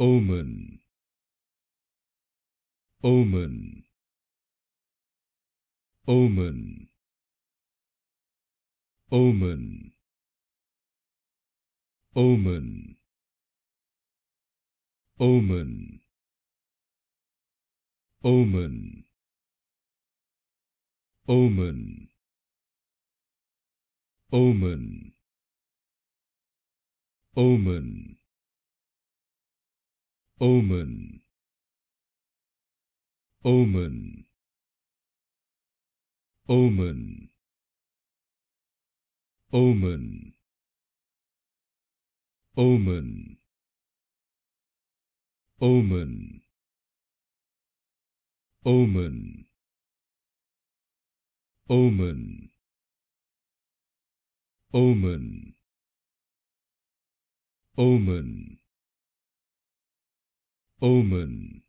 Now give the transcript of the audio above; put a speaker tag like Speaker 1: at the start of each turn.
Speaker 1: omen omen omen omen omen omen omen omen omen omen omen omen omen omen omen omen omen omen omen omen omen